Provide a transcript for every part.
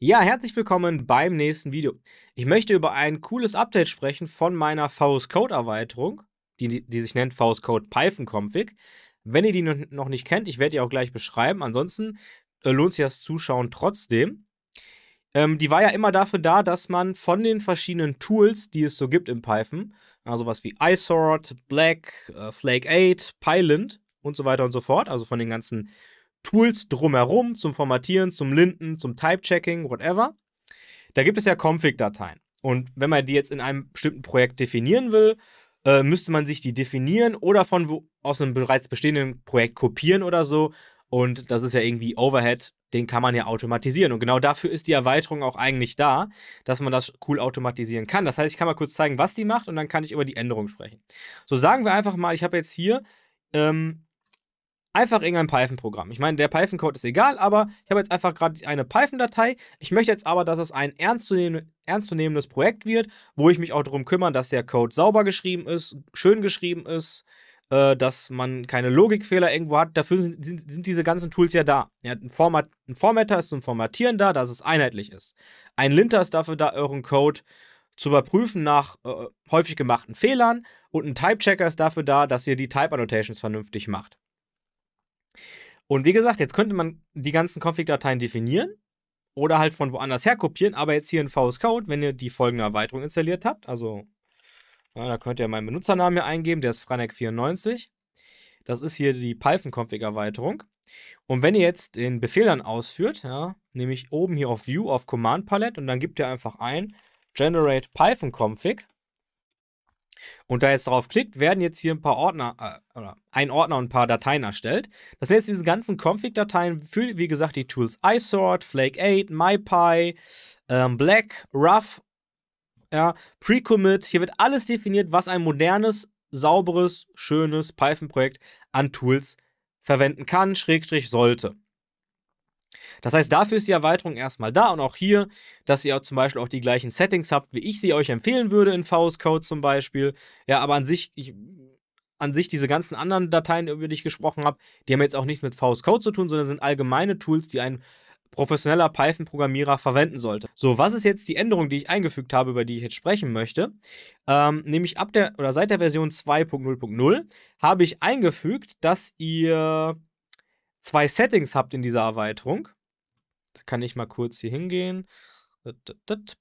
Ja, herzlich willkommen beim nächsten Video. Ich möchte über ein cooles Update sprechen von meiner VS Code Erweiterung, die, die sich nennt VS Code Python Config. Wenn ihr die noch nicht kennt, ich werde die auch gleich beschreiben. Ansonsten äh, lohnt sich das Zuschauen trotzdem. Ähm, die war ja immer dafür da, dass man von den verschiedenen Tools, die es so gibt im Python, also was wie iSort, Black, äh, Flake 8, Pylint und so weiter und so fort, also von den ganzen Tools drumherum zum Formatieren, zum Linden, zum Type-Checking, whatever. Da gibt es ja Config-Dateien. Und wenn man die jetzt in einem bestimmten Projekt definieren will, äh, müsste man sich die definieren oder von wo, aus einem bereits bestehenden Projekt kopieren oder so. Und das ist ja irgendwie Overhead, den kann man ja automatisieren. Und genau dafür ist die Erweiterung auch eigentlich da, dass man das cool automatisieren kann. Das heißt, ich kann mal kurz zeigen, was die macht und dann kann ich über die Änderung sprechen. So sagen wir einfach mal, ich habe jetzt hier ähm, einfach irgendein Python-Programm. Ich meine, der Python-Code ist egal, aber ich habe jetzt einfach gerade eine Python-Datei. Ich möchte jetzt aber, dass es ein ernstzunehmendes Projekt wird, wo ich mich auch darum kümmere, dass der Code sauber geschrieben ist, schön geschrieben ist, äh, dass man keine Logikfehler irgendwo hat. Dafür sind, sind, sind diese ganzen Tools ja da. Ja, ein, Format, ein Formatter ist zum Formatieren da, dass es einheitlich ist. Ein Linter ist dafür da, euren Code zu überprüfen nach äh, häufig gemachten Fehlern und ein Type-Checker ist dafür da, dass ihr die Type-Annotations vernünftig macht. Und wie gesagt, jetzt könnte man die ganzen Config-Dateien definieren oder halt von woanders her kopieren, aber jetzt hier in VS Code, wenn ihr die folgende Erweiterung installiert habt, also na, da könnt ihr meinen Benutzernamen hier eingeben, der ist Franek94. Das ist hier die Python-Config-Erweiterung. Und wenn ihr jetzt den Befehl dann ausführt, ja, nämlich oben hier auf View, auf Command Palette und dann gibt ihr einfach ein Generate Python Config und da jetzt drauf klickt, werden jetzt hier ein paar Ordner, äh, oder ein Ordner und ein paar Dateien erstellt. Das sind jetzt diese ganzen Config-Dateien für, wie gesagt, die Tools iSort, Flake 8, MyPy, ähm, Black, Rough, ja, Pre-Commit. Hier wird alles definiert, was ein modernes, sauberes, schönes Python-Projekt an Tools verwenden kann, Schrägstrich sollte. Das heißt, dafür ist die Erweiterung erstmal da und auch hier, dass ihr zum Beispiel auch die gleichen Settings habt, wie ich sie euch empfehlen würde in VS Code zum Beispiel. Ja, aber an sich, ich, an sich diese ganzen anderen Dateien, über die ich gesprochen habe, die haben jetzt auch nichts mit VS Code zu tun, sondern sind allgemeine Tools, die ein professioneller Python-Programmierer verwenden sollte. So, was ist jetzt die Änderung, die ich eingefügt habe, über die ich jetzt sprechen möchte? Ähm, nämlich ab der oder seit der Version 2.0.0 habe ich eingefügt, dass ihr zwei Settings habt in dieser Erweiterung kann ich mal kurz hier hingehen.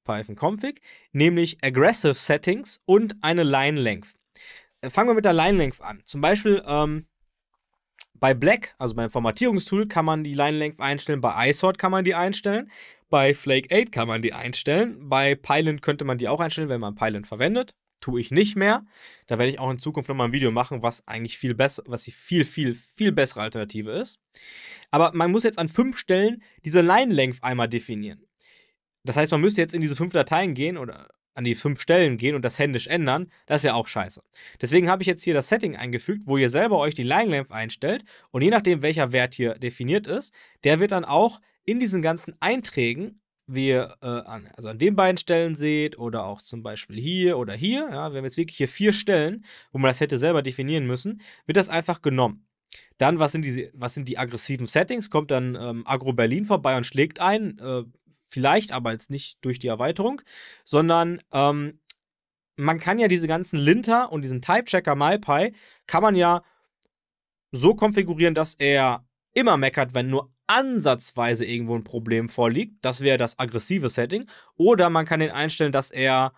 Python Config, nämlich Aggressive Settings und eine Line Length. Äh, fangen wir mit der Line Length an. Zum Beispiel ähm, bei Black, also beim Formatierungstool, kann man die Line Length einstellen, bei iSort kann man die einstellen, bei Flake 8 kann man die einstellen, bei Pylint könnte man die auch einstellen, wenn man Pylint verwendet tue ich nicht mehr. Da werde ich auch in Zukunft nochmal ein Video machen, was eigentlich viel besser, was die viel, viel, viel bessere Alternative ist. Aber man muss jetzt an fünf Stellen diese Line Length einmal definieren. Das heißt, man müsste jetzt in diese fünf Dateien gehen oder an die fünf Stellen gehen und das händisch ändern. Das ist ja auch scheiße. Deswegen habe ich jetzt hier das Setting eingefügt, wo ihr selber euch die Line Length einstellt und je nachdem, welcher Wert hier definiert ist, der wird dann auch in diesen ganzen Einträgen wir äh, an, also an den beiden Stellen seht oder auch zum Beispiel hier oder hier, ja, wenn wir jetzt wirklich hier vier Stellen, wo man das hätte selber definieren müssen, wird das einfach genommen. Dann, was sind die, was sind die aggressiven Settings? Kommt dann ähm, Agro Berlin vorbei und schlägt ein, äh, vielleicht, aber jetzt nicht durch die Erweiterung, sondern ähm, man kann ja diese ganzen Linter und diesen Type Checker MyPy, kann man ja so konfigurieren, dass er immer meckert, wenn nur ansatzweise irgendwo ein Problem vorliegt. Das wäre das aggressive Setting. Oder man kann ihn einstellen, dass er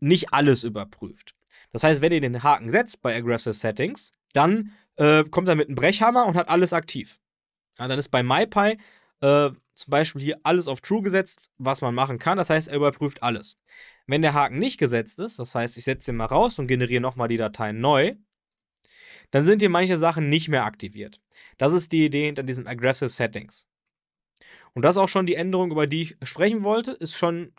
nicht alles überprüft. Das heißt, wenn ihr den Haken setzt bei Aggressive Settings, dann äh, kommt er mit einem Brechhammer und hat alles aktiv. Ja, dann ist bei MyPy äh, zum Beispiel hier alles auf True gesetzt, was man machen kann. Das heißt, er überprüft alles. Wenn der Haken nicht gesetzt ist, das heißt, ich setze den mal raus und generiere nochmal die Dateien neu, dann sind hier manche Sachen nicht mehr aktiviert. Das ist die Idee hinter diesen Aggressive Settings. Und das ist auch schon die Änderung, über die ich sprechen wollte, ist schon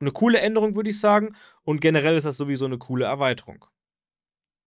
eine coole Änderung, würde ich sagen. Und generell ist das sowieso eine coole Erweiterung.